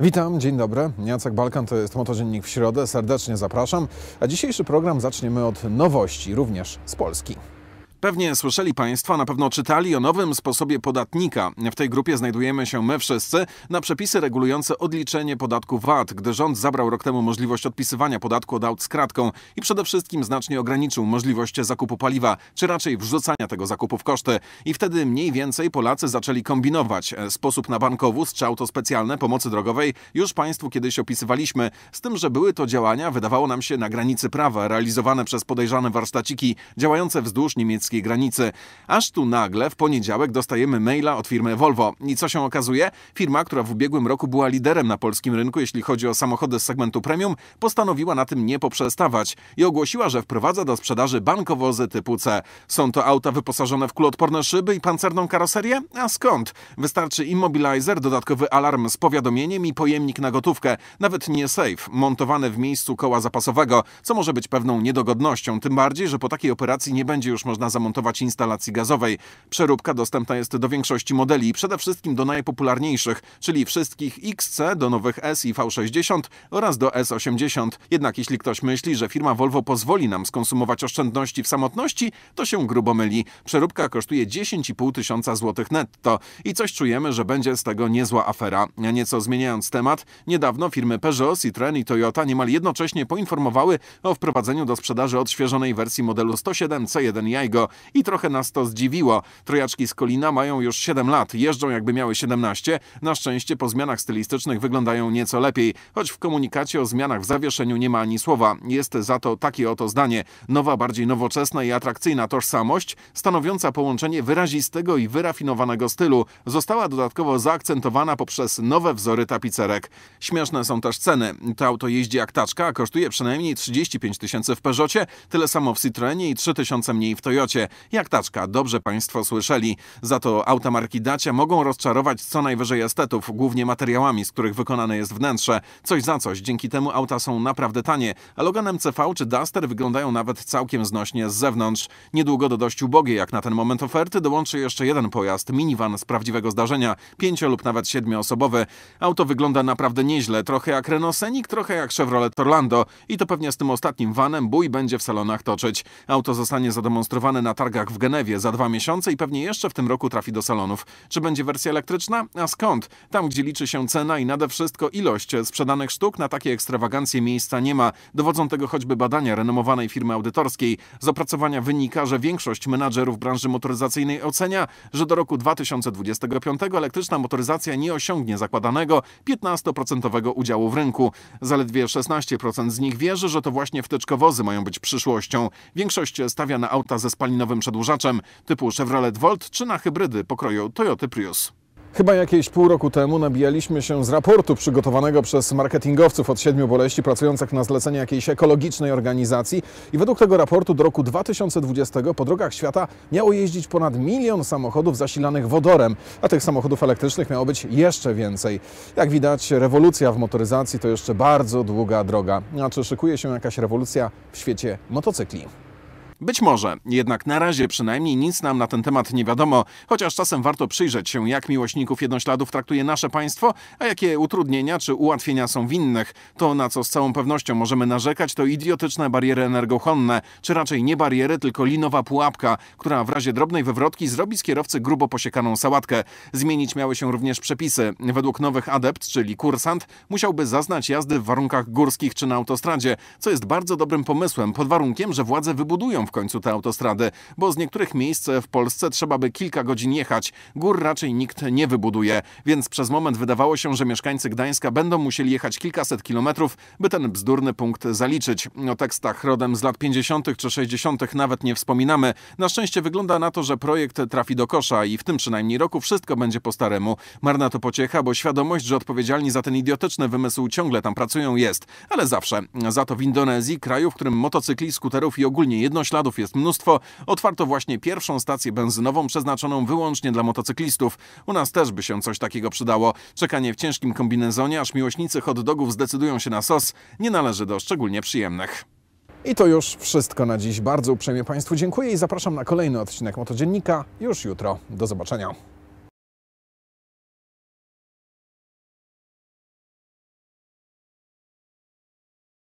Witam, dzień dobry. Jacek Balkan, to jest Motodziennik w środę. Serdecznie zapraszam. A dzisiejszy program zaczniemy od nowości, również z Polski. Pewnie słyszeli Państwo, na pewno czytali o nowym sposobie podatnika. W tej grupie znajdujemy się my wszyscy na przepisy regulujące odliczenie podatku VAT, gdy rząd zabrał rok temu możliwość odpisywania podatku od aut z kratką i przede wszystkim znacznie ograniczył możliwość zakupu paliwa, czy raczej wrzucania tego zakupu w koszty. I wtedy mniej więcej Polacy zaczęli kombinować. E, sposób na bankowóz czy auto specjalne pomocy drogowej już Państwu kiedyś opisywaliśmy, z tym, że były to działania, wydawało nam się, na granicy prawa, realizowane przez podejrzane warsztaciki działające wzdłuż niemieckiej granicy. Aż tu nagle w poniedziałek dostajemy maila od firmy Volvo. I co się okazuje? Firma, która w ubiegłym roku była liderem na polskim rynku, jeśli chodzi o samochody z segmentu premium, postanowiła na tym nie poprzestawać i ogłosiła, że wprowadza do sprzedaży bankowozy typu C. Są to auta wyposażone w kuloodporne szyby i pancerną karoserię? A skąd? Wystarczy immobilizer, dodatkowy alarm z powiadomieniem i pojemnik na gotówkę, nawet nie safe, montowany w miejscu koła zapasowego, co może być pewną niedogodnością, tym bardziej, że po takiej operacji nie będzie już można zamontować instalacji gazowej. Przeróbka dostępna jest do większości modeli, przede wszystkim do najpopularniejszych, czyli wszystkich XC, do nowych S i V60 oraz do S80. Jednak jeśli ktoś myśli, że firma Volvo pozwoli nam skonsumować oszczędności w samotności, to się grubo myli. Przeróbka kosztuje 10,5 tysiąca złotych netto i coś czujemy, że będzie z tego niezła afera. Nieco zmieniając temat, niedawno firmy Peugeot, Citroën i Toyota niemal jednocześnie poinformowały o wprowadzeniu do sprzedaży odświeżonej wersji modelu 107 C1 Jaigo i trochę nas to zdziwiło. Trojaczki z Kolina mają już 7 lat, jeżdżą jakby miały 17. Na szczęście po zmianach stylistycznych wyglądają nieco lepiej, choć w komunikacie o zmianach w zawieszeniu nie ma ani słowa. Jest za to takie oto zdanie. Nowa, bardziej nowoczesna i atrakcyjna tożsamość, stanowiąca połączenie wyrazistego i wyrafinowanego stylu, została dodatkowo zaakcentowana poprzez nowe wzory tapicerek. Śmieszne są też ceny. To auto jeździ jak taczka, a kosztuje przynajmniej 35 tysięcy w Peugeotie, tyle samo w Citroenie i 3 tysiące mniej w Toyocie. Dacie. Jak taczka, dobrze Państwo słyszeli. Za to auta marki Dacia mogą rozczarować co najwyżej estetów, głównie materiałami, z których wykonane jest wnętrze. Coś za coś, dzięki temu auta są naprawdę tanie, a Logan MCV czy Duster wyglądają nawet całkiem znośnie z zewnątrz. Niedługo do dość ubogiej jak na ten moment oferty dołączy jeszcze jeden pojazd, minivan z prawdziwego zdarzenia, pięcio lub nawet siedmioosobowy. Auto wygląda naprawdę nieźle, trochę jak Renault Scenic, trochę jak Chevrolet Orlando i to pewnie z tym ostatnim vanem bój będzie w salonach toczyć. Auto zostanie zademonstrowane na targach w Genewie za dwa miesiące i pewnie jeszcze w tym roku trafi do salonów. Czy będzie wersja elektryczna? A skąd? Tam, gdzie liczy się cena i nade wszystko ilość sprzedanych sztuk, na takie ekstrawagancje miejsca nie ma. Dowodzą tego choćby badania renomowanej firmy audytorskiej. Z opracowania wynika, że większość menadżerów branży motoryzacyjnej ocenia, że do roku 2025 elektryczna motoryzacja nie osiągnie zakładanego 15% udziału w rynku. Zaledwie 16% z nich wierzy, że to właśnie wtyczkowozy mają być przyszłością. Większość stawia na auta ze spalin nowym przedłużaczem typu Chevrolet Volt czy na hybrydy pokroju Toyota Prius. Chyba jakieś pół roku temu nabijaliśmy się z raportu przygotowanego przez marketingowców od siedmiu boleści pracujących na zlecenie jakiejś ekologicznej organizacji i według tego raportu do roku 2020 po drogach świata miało jeździć ponad milion samochodów zasilanych wodorem, a tych samochodów elektrycznych miało być jeszcze więcej. Jak widać rewolucja w motoryzacji to jeszcze bardzo długa droga. A czy szykuje się jakaś rewolucja w świecie motocykli? Być może, jednak na razie przynajmniej nic nam na ten temat nie wiadomo, chociaż czasem warto przyjrzeć się, jak miłośników jednośladów traktuje nasze państwo, a jakie utrudnienia czy ułatwienia są w innych. To, na co z całą pewnością możemy narzekać, to idiotyczne bariery energochłonne, czy raczej nie bariery, tylko linowa pułapka, która w razie drobnej wywrotki zrobi z kierowcy grubo posiekaną sałatkę. Zmienić miały się również przepisy. Według nowych adept, czyli kursant, musiałby zaznać jazdy w warunkach górskich czy na autostradzie, co jest bardzo dobrym pomysłem, pod warunkiem, że władze wybudują w końcu tę autostradę, bo z niektórych miejsc w Polsce trzeba by kilka godzin jechać. Gór raczej nikt nie wybuduje, więc przez moment wydawało się, że mieszkańcy Gdańska będą musieli jechać kilkaset kilometrów, by ten bzdurny punkt zaliczyć. O tekstach rodem z lat 50. czy 60. nawet nie wspominamy. Na szczęście wygląda na to, że projekt trafi do kosza i w tym przynajmniej roku wszystko będzie po staremu. Marna to pociecha, bo świadomość, że odpowiedzialni za ten idiotyczny wymysł ciągle tam pracują jest, ale zawsze. Za to w Indonezji, kraju, w którym motocykli, skuterów i ogólnie jednośladów śladów jest mnóstwo. Otwarto właśnie pierwszą stację benzynową przeznaczoną wyłącznie dla motocyklistów. U nas też by się coś takiego przydało. Czekanie w ciężkim kombinezonie, aż miłośnicy hot dogów zdecydują się na sos, nie należy do szczególnie przyjemnych. I to już wszystko na dziś. Bardzo uprzejmie Państwu dziękuję i zapraszam na kolejny odcinek Motodziennika już jutro. Do zobaczenia.